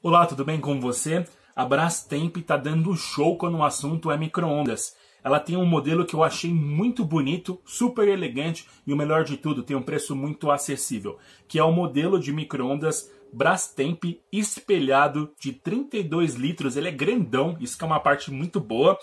Olá, tudo bem com você? A Brastemp está dando show quando o assunto é microondas. Ela tem um modelo que eu achei muito bonito, super elegante e o melhor de tudo, tem um preço muito acessível, que é o modelo de microondas Brastemp espelhado de 32 litros. Ele é grandão, isso que é uma parte muito boa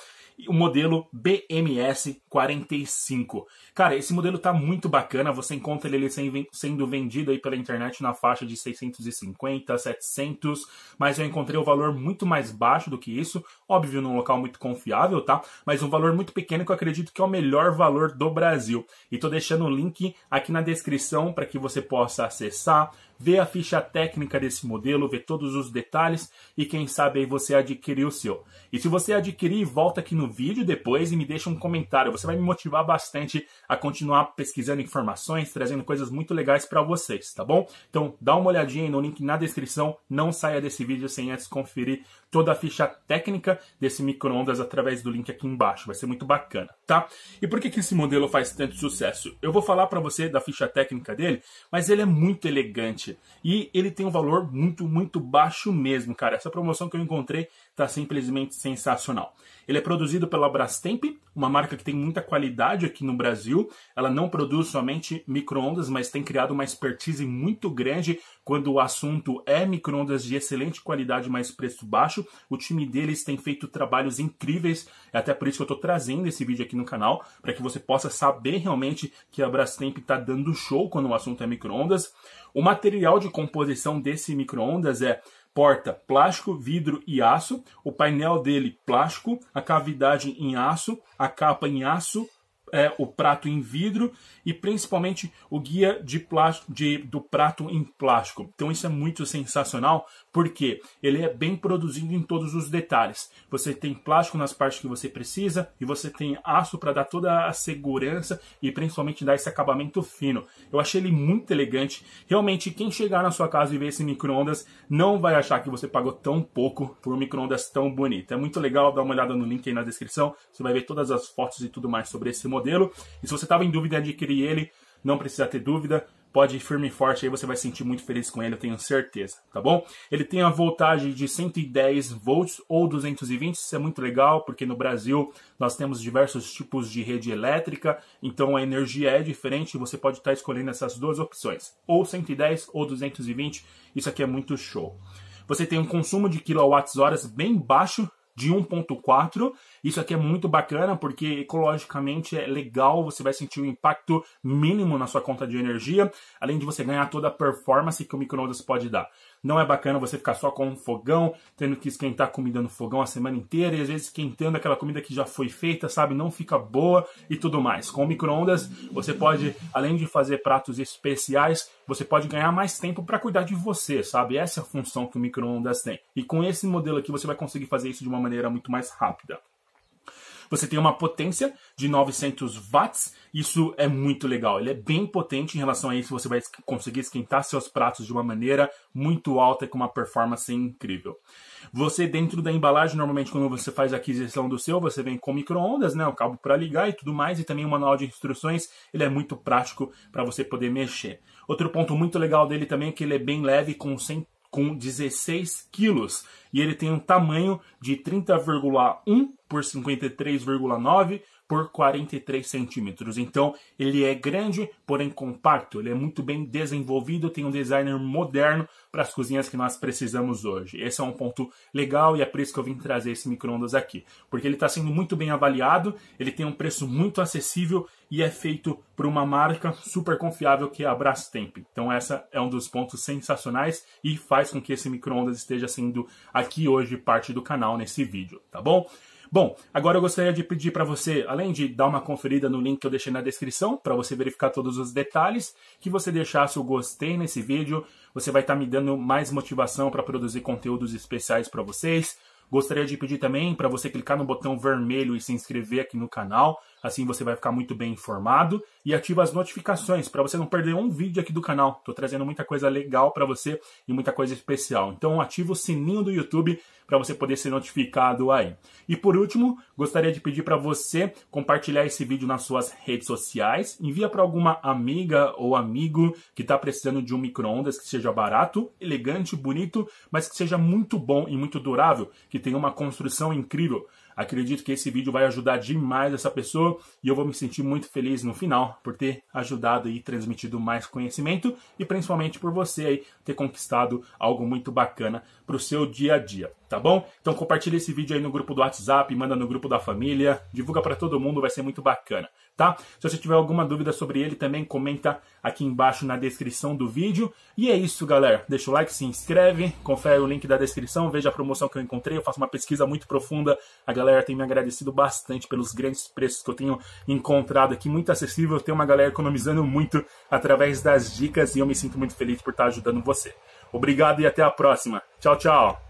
o modelo BMS 45. Cara, esse modelo tá muito bacana, você encontra ele sendo vendido aí pela internet na faixa de 650, 700, mas eu encontrei o um valor muito mais baixo do que isso, óbvio num local muito confiável, tá? Mas um valor muito pequeno que eu acredito que é o melhor valor do Brasil. E tô deixando o link aqui na descrição para que você possa acessar, ver a ficha técnica desse modelo, ver todos os detalhes e quem sabe aí você adquirir o seu. E se você adquirir, volta aqui no vídeo depois e me deixa um comentário. Você vai me motivar bastante a continuar pesquisando informações, trazendo coisas muito legais para vocês, tá bom? Então dá uma olhadinha aí no link na descrição. Não saia desse vídeo sem antes conferir toda a ficha técnica desse microondas através do link aqui embaixo. Vai ser muito bacana, tá? E por que, que esse modelo faz tanto sucesso? Eu vou falar para você da ficha técnica dele, mas ele é muito elegante e ele tem um valor muito, muito baixo mesmo, cara. Essa promoção que eu encontrei está simplesmente sensacional. Ele é produzido pela Brastemp, uma marca que tem muita qualidade aqui no Brasil. Ela não produz somente microondas, mas tem criado uma expertise muito grande quando o assunto é microondas de excelente qualidade, mas preço baixo. O time deles tem feito trabalhos incríveis, é até por isso que eu estou trazendo esse vídeo aqui no canal, para que você possa saber realmente que a Brastemp está dando show quando o assunto é microondas. O material de composição desse micro-ondas é porta plástico, vidro e aço, o painel dele plástico, a cavidade em aço, a capa em aço, é o prato em vidro e principalmente o guia de plástico, de, do prato em plástico. Então isso é muito sensacional porque ele é bem produzido em todos os detalhes. Você tem plástico nas partes que você precisa e você tem aço para dar toda a segurança e principalmente dar esse acabamento fino. Eu achei ele muito elegante. Realmente, quem chegar na sua casa e ver esse micro-ondas não vai achar que você pagou tão pouco por um micro-ondas tão bonito. É muito legal, dá uma olhada no link aí na descrição, você vai ver todas as fotos e tudo mais sobre esse modelo modelo. E se você estava em dúvida de adquirir ele, não precisa ter dúvida, pode ir firme e forte aí, você vai sentir muito feliz com ele, eu tenho certeza, tá bom? Ele tem a voltagem de 110 volts ou 220, isso é muito legal, porque no Brasil nós temos diversos tipos de rede elétrica, então a energia é diferente, você pode estar escolhendo essas duas opções, ou 110 ou 220, isso aqui é muito show. Você tem um consumo de quilowatts-horas bem baixo, de 1.4. Isso aqui é muito bacana porque ecologicamente é legal, você vai sentir um impacto mínimo na sua conta de energia, além de você ganhar toda a performance que o microondas pode dar. Não é bacana você ficar só com um fogão, tendo que esquentar comida no fogão a semana inteira e às vezes esquentando aquela comida que já foi feita, sabe? Não fica boa e tudo mais. Com micro-ondas, você pode, além de fazer pratos especiais, você pode ganhar mais tempo para cuidar de você, sabe? Essa é a função que o micro-ondas tem. E com esse modelo aqui, você vai conseguir fazer isso de uma maneira muito mais rápida. Você tem uma potência de 900 watts, isso é muito legal. Ele é bem potente em relação a isso, você vai conseguir esquentar seus pratos de uma maneira muito alta e com uma performance incrível. Você dentro da embalagem, normalmente quando você faz a aquisição do seu, você vem com microondas, né, o cabo para ligar e tudo mais, e também o manual de instruções, ele é muito prático para você poder mexer. Outro ponto muito legal dele também é que ele é bem leve, com 100 com 16 quilos. E ele tem um tamanho de 30,1 por 53,9 por 43 centímetros. Então ele é grande, porém compacto, ele é muito bem desenvolvido, tem um designer moderno para as cozinhas que nós precisamos hoje. Esse é um ponto legal e é por isso que eu vim trazer esse micro-ondas aqui, porque ele está sendo muito bem avaliado, ele tem um preço muito acessível e é feito por uma marca super confiável que é a Brastemp. Então essa é um dos pontos sensacionais e faz com que esse micro-ondas esteja sendo aqui hoje parte do canal nesse vídeo, tá bom? Bom, agora eu gostaria de pedir para você, além de dar uma conferida no link que eu deixei na descrição, para você verificar todos os detalhes, que você deixasse o gostei nesse vídeo. Você vai estar tá me dando mais motivação para produzir conteúdos especiais para vocês. Gostaria de pedir também para você clicar no botão vermelho e se inscrever aqui no canal Assim você vai ficar muito bem informado e ativa as notificações para você não perder um vídeo aqui do canal. Estou trazendo muita coisa legal para você e muita coisa especial. Então ativa o sininho do YouTube para você poder ser notificado aí. E por último, gostaria de pedir para você compartilhar esse vídeo nas suas redes sociais, envia para alguma amiga ou amigo que está precisando de um micro-ondas que seja barato, elegante, bonito, mas que seja muito bom e muito durável, que tenha uma construção incrível. Acredito que esse vídeo vai ajudar demais essa pessoa e eu vou me sentir muito feliz no final por ter ajudado e transmitido mais conhecimento e principalmente por você aí ter conquistado algo muito bacana para o seu dia a dia tá bom? Então compartilha esse vídeo aí no grupo do WhatsApp, manda no grupo da família, divulga para todo mundo, vai ser muito bacana, tá? Se você tiver alguma dúvida sobre ele também comenta aqui embaixo na descrição do vídeo. E é isso, galera. Deixa o like, se inscreve, confere o link da descrição, veja a promoção que eu encontrei, eu faço uma pesquisa muito profunda. A galera tem me agradecido bastante pelos grandes preços que eu tenho encontrado aqui, muito acessível, tem uma galera economizando muito através das dicas e eu me sinto muito feliz por estar ajudando você. Obrigado e até a próxima. Tchau, tchau.